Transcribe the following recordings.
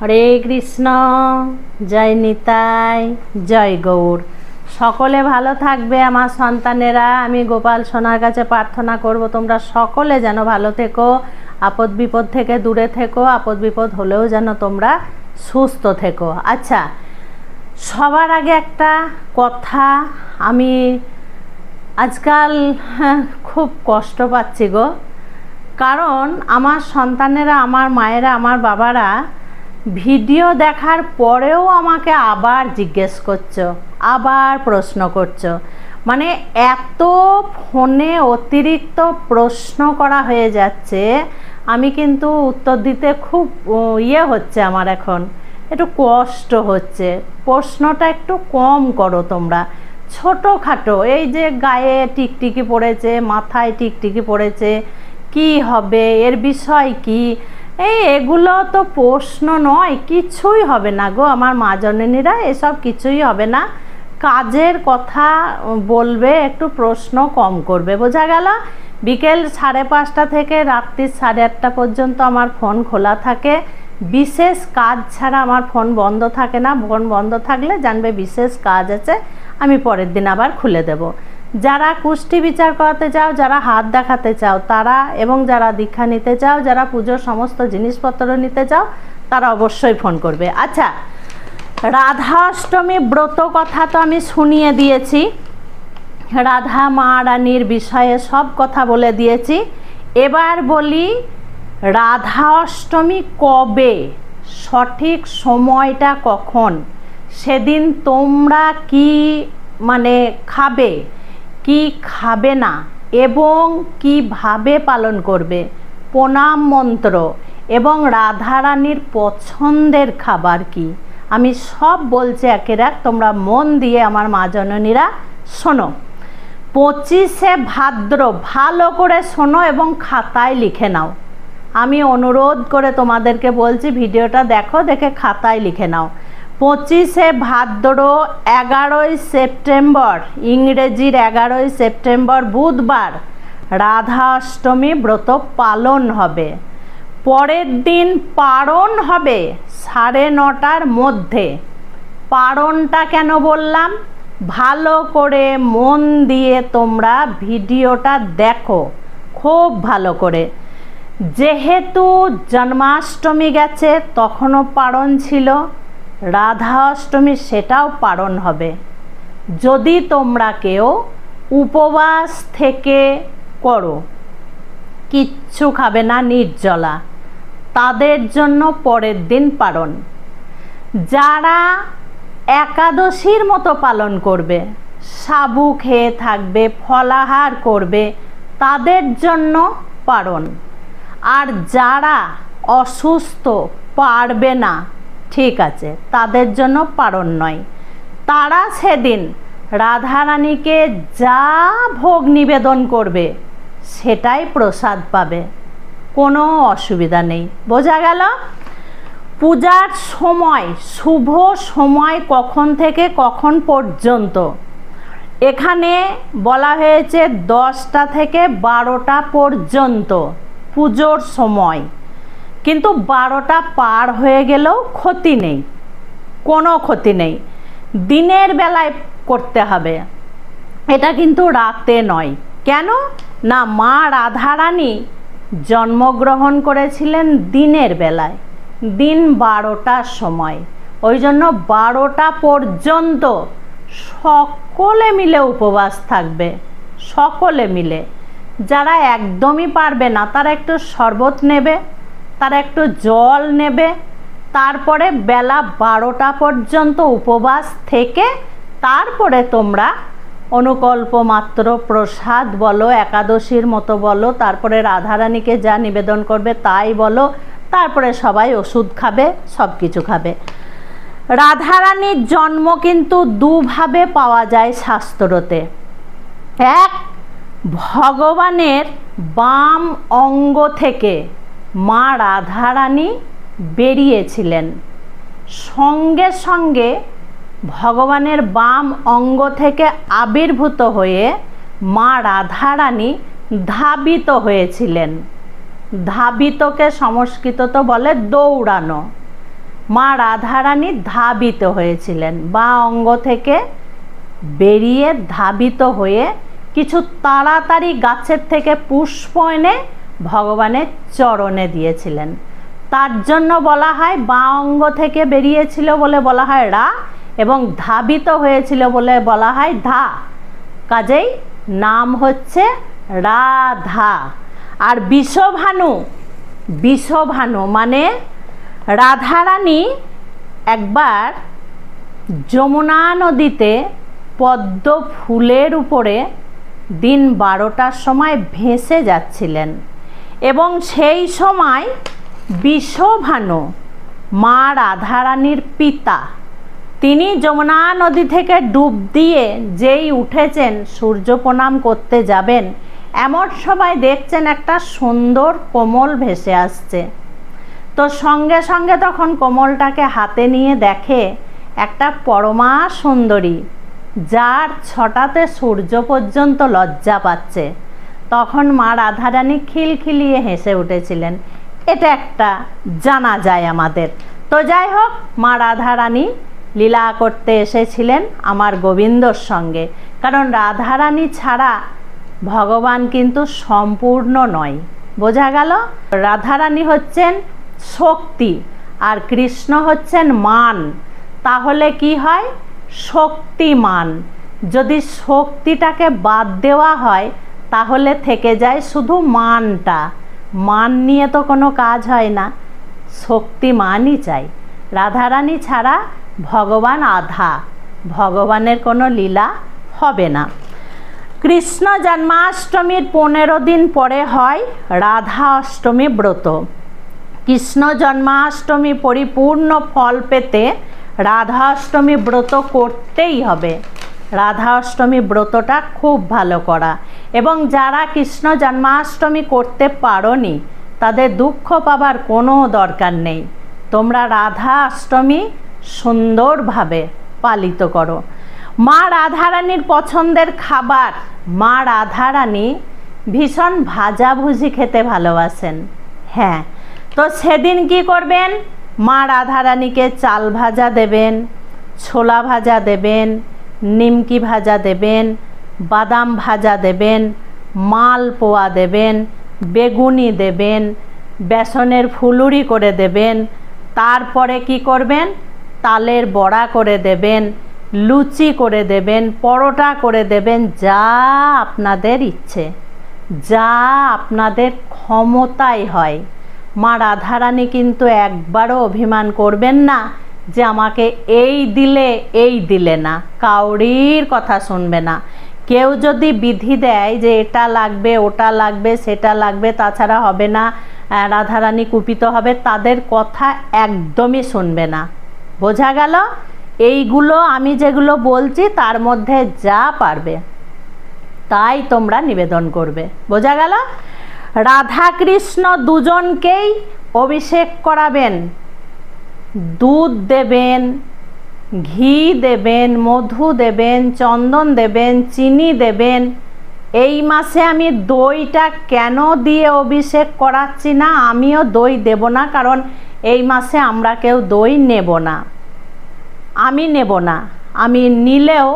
হরে কৃষ্ণ জয় নিতাই জয় গৌর সকলে ভালো থাকবে আমার সন্তানেরা আমি গোপাল সোনার কাছে প্রার্থনা করব তোমরা সকলে যেন ভালো থেকো আপদ বিপদ থেকে দূরে থেকো আপদ বিপদ হলেও যেন তোমরা সুস্থ থেকো আচ্ছা সবার আগে একটা কথা আমি আজকাল হ্যাঁ, খুব কষ্ট পাচ্ছি গো কারণ আমার সন্তানেরা আমার মায়েরা আমার বাবারা ভিডিও দেখার পরেও আমাকে আবার জিজ্ঞেস করছো আবার প্রশ্ন করছো মানে এত ফোনে অতিরিক্ত প্রশ্ন করা হয়ে যাচ্ছে আমি কিন্তু উত্তর দিতে খুব ইয়ে হচ্ছে আমার এখন একটু কষ্ট হচ্ছে প্রশ্নটা একটু কম করো তোমরা ছোটোখাটো এই যে গায়ে টিকটিকি পড়েছে মাথায় টিকটিকি পড়েছে কি হবে এর বিষয় কি এই এগুলো তো প্রশ্ন নয় কিছুই হবে না গো আমার মা জননীরা এসব কিছুই হবে না কাজের কথা বলবে একটু প্রশ্ন কম করবে বোঝা গেল বিকেল সাড়ে পাঁচটা থেকে রাত্রি সাড়ে আটটা পর্যন্ত আমার ফোন খোলা থাকে বিশেষ কাজ ছাড়া আমার ফোন বন্ধ থাকে না ফোন বন্ধ থাকলে জানবে বিশেষ কাজ আছে আমি পরের দিন আবার খুলে দেবো যারা কুষ্টি বিচার করাতে চাও যারা হাত দেখাতে চাও তারা এবং যারা দীক্ষা নিতে চাও যারা পুজোর সমস্ত জিনিসপত্র নিতে চাও তারা অবশ্যই ফোন করবে আচ্ছা রাধা অষ্টমী ব্রত কথা তো আমি শুনিয়ে দিয়েছি রাধা মা রানীর বিষয়ে সব কথা বলে দিয়েছি এবার বলি রাধা অষ্টমী কবে সঠিক সময়টা কখন সেদিন তোমরা কি মানে খাবে কি খাবে না এবং কিভাবে পালন করবে প্রণাম মন্ত্র এবং রাধারানীর পছন্দের খাবার কি আমি সব বলছি একের এক তোমরা মন দিয়ে আমার মা জননীরা শোনো পঁচিশে ভাদ্র ভালো করে শোনো এবং খাতায় লিখে নাও আমি অনুরোধ করে তোমাদেরকে বলছি ভিডিওটা দেখো দেখে খাতায় লিখে নাও পঁচিশে ভাদ্র এগারোই সেপ্টেম্বর ইংরেজির এগারোই সেপ্টেম্বর বুধবার রাধা অষ্টমী ব্রত পালন হবে পরের দিন পারণ হবে সাড়ে নটার মধ্যে পারণটা কেন বললাম ভালো করে মন দিয়ে তোমরা ভিডিওটা দেখো খুব ভালো করে যেহেতু জন্মাষ্টমী গেছে তখনও পারণ ছিল রাধা অষ্টমী সেটাও পালন হবে যদি তোমরা কেউ উপবাস থেকে করো কিচ্ছু খাবে না নির্জলা তাদের জন্য পরের দিন পালন যারা একাদশীর মতো পালন করবে সাবু খেয়ে থাকবে ফলাহার করবে তাদের জন্য পালন আর যারা অসুস্থ পারবে না ঠিক আছে তাদের জন্য পারণ নয় তারা সেদিন রাধারানীকে যা ভোগ নিবেদন করবে সেটাই প্রসাদ পাবে কোনো অসুবিধা নেই বোঝা গেল পূজার সময় শুভ সময় কখন থেকে কখন পর্যন্ত এখানে বলা হয়েছে দশটা থেকে বারোটা পর্যন্ত পুজোর সময় কিন্তু বারোটা পার হয়ে গেলেও ক্ষতি নেই কোনো ক্ষতি নেই দিনের বেলায় করতে হবে এটা কিন্তু রাতে নয় কেন না মা রাধারানী জন্মগ্রহণ করেছিলেন দিনের বেলায় দিন বারোটার সময় ওই জন্য বারোটা পর্যন্ত সকলে মিলে উপবাস থাকবে সকলে মিলে যারা একদমই পারবে না তারা একটু শরবত নেবে তারা একটু জল নেবে তারপরে বেলা বারোটা পর্যন্ত উপবাস থেকে তারপরে তোমরা অনুকল্প মাত্র প্রসাদ বলো একাদশীর মতো বলো তারপরে রাধারানীকে যা নিবেদন করবে তাই বলো তারপরে সবাই ওষুধ খাবে সব কিছু খাবে রাধারানীর জন্ম কিন্তু দুভাবে পাওয়া যায় শাস্ত্রতে এক ভগবানের বাম অঙ্গ থেকে মা রাধারানী বেরিয়েছিলেন সঙ্গে সঙ্গে ভগবানের বাম অঙ্গ থেকে আবির্ভূত হয়ে মা রাধারানী ধাবিত হয়েছিলেন ধাবিতকে সংস্কৃত তো বলে দৌড়ানো মা রাধারানী ধাবিত হয়েছিলেন বা অঙ্গ থেকে বেরিয়ে ধাবিত হয়ে কিছু তাড়াতাড়ি গাছের থেকে পুষ্প এনে ভগবানের চরণে দিয়েছিলেন তার জন্য বলা হয় বা অঙ্গ থেকে বেরিয়েছিল বলে বলা হয় রা এবং ধাবিত হয়েছিল বলে বলা হয় ধা কাজেই নাম হচ্ছে রাধা আর বিষভানু বিষভানু মানে রাধারানী একবার যমুনা নদীতে পদ্ম ফুলের উপরে দিন বারোটার সময় ভেসে যাচ্ছিলেন এবং সেই সময় বিশ্বভানু মা রাধারানীর পিতা তিনি যমুনা নদী থেকে ডুব দিয়ে যেই উঠেছেন সূর্য প্রণাম করতে যাবেন এমন সবাই দেখছেন একটা সুন্দর কোমল ভেসে আসছে তো সঙ্গে সঙ্গে তখন কোমলটাকে হাতে নিয়ে দেখে একটা পরমা সুন্দরী যার ছটাতে সূর্য পর্যন্ত লজ্জা পাচ্ছে তখন মা রাধারানী খিলখিলিয়ে হেসে উঠেছিলেন এটা একটা জানা যায় আমাদের তো যাই হোক মা রাধারানী লীলা করতে এসেছিলেন আমার গোবিন্দর সঙ্গে কারণ রাধারানী ছাড়া ভগবান কিন্তু সম্পূর্ণ নয় বোঝা গেল রাধারানী হচ্ছেন শক্তি আর কৃষ্ণ হচ্ছেন মান তাহলে কি হয় শক্তিমান যদি শক্তিটাকে বাদ দেওয়া হয় তাহলে থেকে যায় শুধু মানটা মান নিয়ে তো কোনো কাজ হয় না শক্তি মানই চাই রাধারানী ছাড়া ভগবান আধা ভগবানের কোনো লীলা হবে না কৃষ্ণ জন্মাষ্টমীর পনেরো দিন পরে হয় রাধা অষ্টমী ব্রত কৃষ্ণ জন্মাষ্টমী পরিপূর্ণ ফল পেতে রাধা অষ্টমী ব্রত করতেই হবে রাধা অষ্টমী ব্রতটা খুব ভালো করা এবং যারা কৃষ্ণ জন্মাষ্টমী করতে পারোনি তাদের দুঃখ পাবার কোনো দরকার নেই তোমরা রাধা অষ্টমী সুন্দরভাবে পালিত করো মা রাধারানীর পছন্দের খাবার মা রাধারানী ভীষণ ভাজাভুজি খেতে ভালোবাসেন হ্যাঁ তো সেদিন কি করবেন মা রাধারানীকে চাল ভাজা দেবেন ছোলা ভাজা দেবেন নিমকি ভাজা দেবেন বাদাম ভাজা দেবেন মালপোয়া দেবেন বেগুনি দেবেন বেসনের ফুলুরি করে দেবেন তারপরে কি করবেন তালের বড়া করে দেবেন লুচি করে দেবেন পরোটা করে দেবেন যা আপনাদের ইচ্ছে যা আপনাদের ক্ষমতায় হয় মা রাধারানী কিন্তু একবারও অভিমান করবেন না যে আমাকে এই দিলে এই দিলে না কাউরির কথা শুনবে না কেউ যদি বিধি দেয় যে এটা লাগবে ওটা লাগবে সেটা লাগবে তাছাড়া হবে না রাধারানী কুপিত হবে তাদের কথা একদমই শুনবে না বোঝা গেল এইগুলো আমি যেগুলো বলছি তার মধ্যে যা পারবে তাই তোমরা নিবেদন করবে বোঝা গেল রাধাকৃষ্ণ দুজনকেই অভিষেক করাবেন দুধ দেবেন ঘি দেবেন মধু দেবেন চন্দন দেবেন চিনি দেবেন এই মাসে আমি দইটা কেন দিয়ে অভিষেক করাচ্ছি না আমিও দই দেব না কারণ এই মাসে আমরা কেউ দই নেব না আমি নেব না আমি নিলেও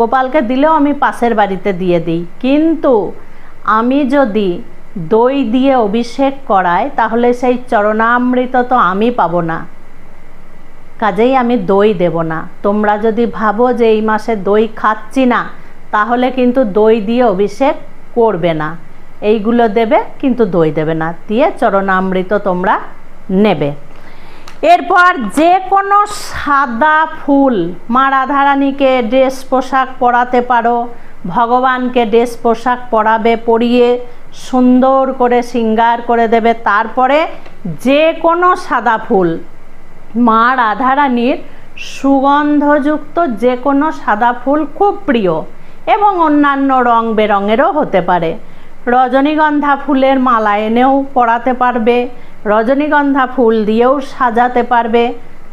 গোপালকে দিলেও আমি পাশের বাড়িতে দিয়ে দিই কিন্তু আমি যদি দই দিয়ে অভিষেক করাই তাহলে সেই চরণামৃত তো আমি পাবো না কাজেই আমি দই দেব না তোমরা যদি ভাবো যে এই মাসে দই খাচ্ছি না তাহলে কিন্তু দই দিয়ে অভিষেক করবে না এইগুলো দেবে কিন্তু দই দেবে না দিয়ে চরণামৃত তোমরা নেবে এরপর যে কোনো সাদা ফুল মা রাধারানীকে ড্রেস পোশাক পরাতে পারো ভগবানকে ড্রেস পোশাক পরাবে পরিয়ে সুন্দর করে শৃঙ্গার করে দেবে তারপরে যে কোনো সাদা ফুল মা রাধারানীর সুগন্ধযুক্ত যে কোনো সাদা ফুল খুব প্রিয় এবং অন্যান্য রং বেরঙেরও হতে পারে রজনীগন্ধা ফুলের মালা এনেও পড়াতে পারবে রজনীগন্ধা ফুল দিয়েও সাজাতে পারবে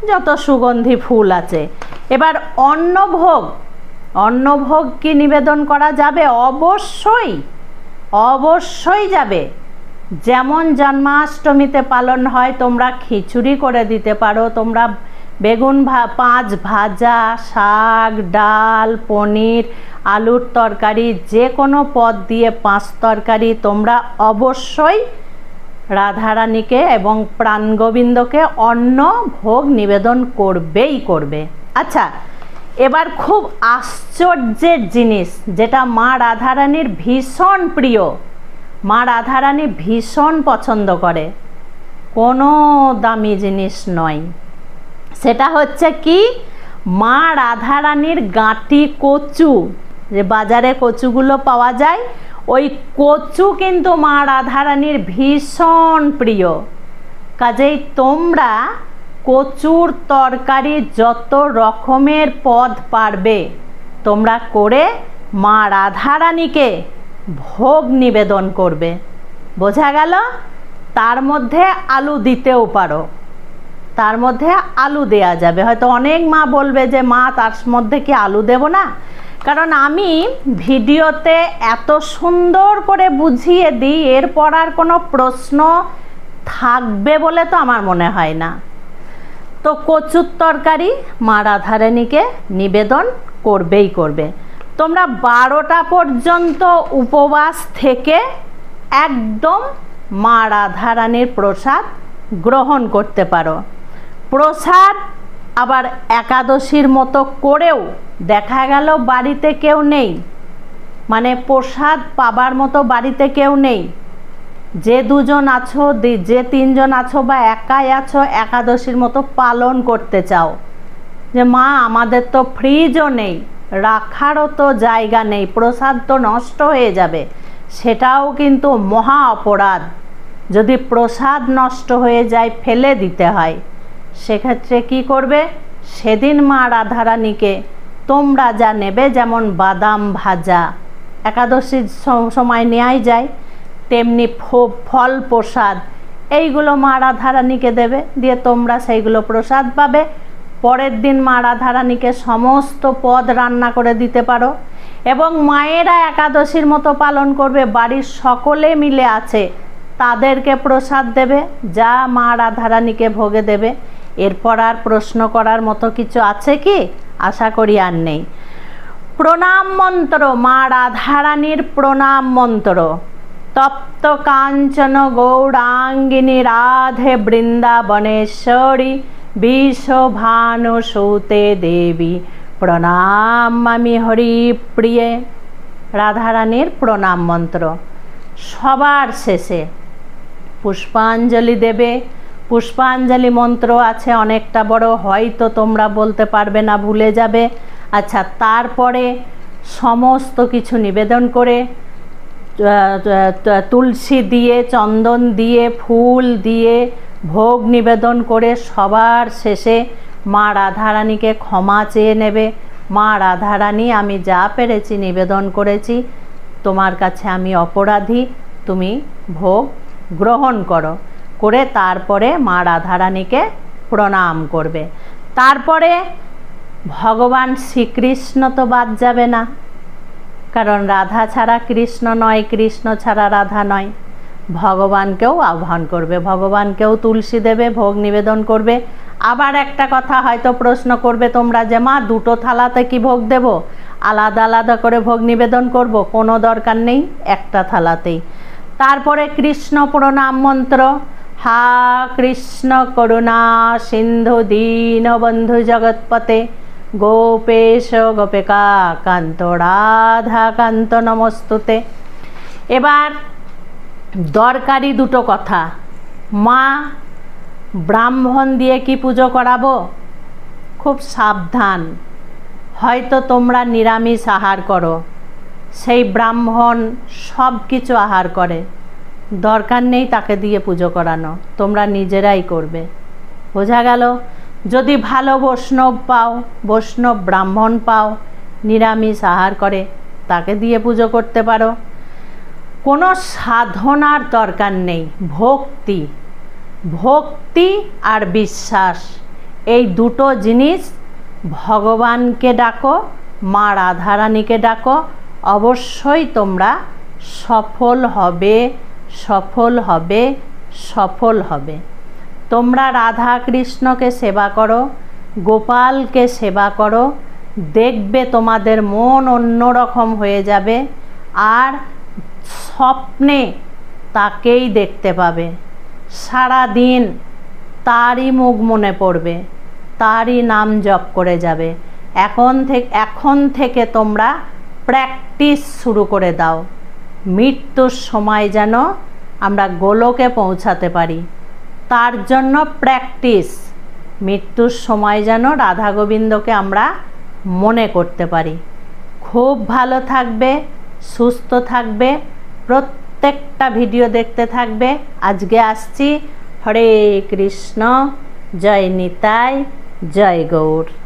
যত সুগন্ধি ফুল আছে এবার অন্নভোগ অন্নভোগ কি নিবেদন করা যাবে অবশ্যই অবশ্যই যাবে যেমন জন্মাষ্টমীতে পালন হয় তোমরা খিচুড়ি করে দিতে পারো তোমরা বেগুন ভা পাঁচ ভাজা শাক ডাল পনির আলুর তরকারি যে কোনো পদ দিয়ে পাঁচ তরকারি তোমরা অবশ্যই রাধারানীকে এবং প্রাণগোবিন্দকে অন্য ভোগ নিবেদন করবেই করবে আচ্ছা এবার খুব আশ্চর্যের জিনিস যেটা মা রাধারানীর ভীষণ প্রিয় মা রাধারানী ভীষণ পছন্দ করে কোনো দামি জিনিস নয় সেটা হচ্ছে কি মা রাধারানীর গাঁটি কচু যে বাজারে কচুগুলো পাওয়া যায় ওই কচু কিন্তু মা রাধারানীর ভীষণ প্রিয় কাজেই তোমরা কচুর তরকারি যত রকমের পদ পারবে তোমরা করে মা রাধারানীকে ভোগ নিবেদন করবে বোঝা গেল তার মধ্যে আলু দিতেও পারো তার মধ্যে আলু দেয়া যাবে হয়তো অনেক মা বলবে যে মা তার মধ্যে কি আলু দেব না কারণ আমি ভিডিওতে এত সুন্দর করে বুঝিয়ে দিই এরপর আর কোনো প্রশ্ন থাকবে বলে তো আমার মনে হয় না তো কচুর তরকারি মা রাধারানীকে নিবেদন করবেই করবে তোমরা বারোটা পর্যন্ত উপবাস থেকে একদম মা রাধারানীর প্রসাদ গ্রহণ করতে পারো প্রসাদ আবার একাদশীর মতো করেও দেখা গেল বাড়িতে কেউ নেই মানে প্রসাদ পাবার মতো বাড়িতে কেউ নেই যে দুজন আছো যে তিনজন আছো বা একাই আছো একাদশীর মতো পালন করতে চাও যে মা আমাদের তো ফ্রিজও নেই রাখারও তো জায়গা নেই প্রসাদ তো নষ্ট হয়ে যাবে সেটাও কিন্তু মহা অপরাধ যদি প্রসাদ নষ্ট হয়ে যায় ফেলে দিতে হয় সেক্ষেত্রে কি করবে সেদিন মা রাধারানীকে তোমরা যা নেবে যেমন বাদাম ভাজা একাদশীর সময় নেওয়াই যায় তেমনি ফল প্রসাদ এইগুলো মা রাধারানীকে দেবে দিয়ে তোমরা সেইগুলো প্রসাদ পাবে পরের দিন মা রাধারানীকে সমস্ত পদ রান্না করে দিতে পারো এবং মায়েরা একাদশীর মতো পালন করবে বাড়ির সকলে মিলে আছে তাদেরকে প্রসাদ দেবে যা মা রাধারানীকে ভোগে দেবে এরপর আর প্রশ্ন করার মতো কিছু আছে কি আশা করি আর নেই প্রণাম মন্ত্র মা রাধারানীর প্রণাম মন্ত্র তপ্ত কাঞ্চন গৌরাঙ্গিনী রাধে বৃন্দাবনেশ্বরী বিশ্বভানুসূতে দেবী প্রণাম আমি হরিপ্রিয়ে রাধারানীর প্রণাম মন্ত্র সবার শেষে পুষ্পাঞ্জলি দেবে পুষ্পাঞ্জলি মন্ত্র আছে অনেকটা বড় হয়তো তোমরা বলতে পারবে না ভুলে যাবে আচ্ছা তারপরে সমস্ত কিছু নিবেদন করে তুলসী দিয়ে চন্দন দিয়ে ফুল দিয়ে ভোগ নিবেদন করে সবার শেষে মা রাধারানীকে ক্ষমা চেয়ে নেবে মা রাধারানী আমি যা পেরেছি নিবেদন করেছি তোমার কাছে আমি অপরাধী তুমি ভোগ গ্রহণ করো করে তারপরে মা রাধারানীকে প্রণাম করবে তারপরে ভগবান শ্রীকৃষ্ণ তো বাদ যাবে না কারণ রাধা ছাড়া কৃষ্ণ নয় কৃষ্ণ ছাড়া রাধা নয় ভগবানকেও আহ্বান করবে ভগবানকেও তুলসী দেবে ভোগ নিবেদন করবে আবার একটা কথা হয়তো প্রশ্ন করবে তোমরা যে মা দুটো থালাতে কি ভোগ দেব আলাদা আলাদা করে ভোগ নিবেদন করব কোনো দরকার নেই একটা থালাতেই তারপরে কৃষ্ণ প্রণাম মন্ত্র হা কৃষ্ণ করুণা সিন্ধু দীনবন্ধু বন্ধু জগৎপতে গোপেশ গোপিকা কান্ত রাধা কান্ত নমস্তুতে এবার দরকারি দুটো কথা মা ব্রাহ্মণ দিয়ে কি পুজো করাবো খুব সাবধান হয়তো তোমরা নিরামিষ আহার করো সেই ব্রাহ্মণ সব কিছু আহার করে দরকার নেই তাকে দিয়ে পুজো করানো তোমরা নিজেরাই করবে বোঝা গেল যদি ভালো বৈষ্ণব পাও বৈষ্ণব ব্রাহ্মণ পাও নিরামিষ আহার করে তাকে দিয়ে পুজো করতে পারো কোনো সাধনার দরকার নেই ভক্তি ভক্তি আর বিশ্বাস এই দুটো জিনিস ভগবানকে ডাকো মা রাধারানীকে ডাকো অবশ্যই তোমরা সফল হবে সফল হবে সফল হবে তোমরা রাধা কৃষ্ণকে সেবা করো গোপালকে সেবা করো দেখবে তোমাদের মন অন্যরকম হয়ে যাবে আর স্বপ্নে তাকেই দেখতে পাবে সারা দিন তারই মুখ মনে পড়বে তারই নাম জপ করে যাবে এখন থেকে এখন থেকে তোমরা প্র্যাকটিস শুরু করে দাও মৃত্যুর সময় যেন আমরা গোলকে পৌঁছাতে পারি তার জন্য প্র্যাকটিস মৃত্যুর সময় যেন রাধা গোবিন্দকে আমরা মনে করতে পারি খুব ভালো থাকবে সুস্থ থাকবে প্রত্যেকটা ভিডিও দেখতে থাকবে আজকে আসছি হরে কৃষ্ণ জয় নিতাই জয় গৌড়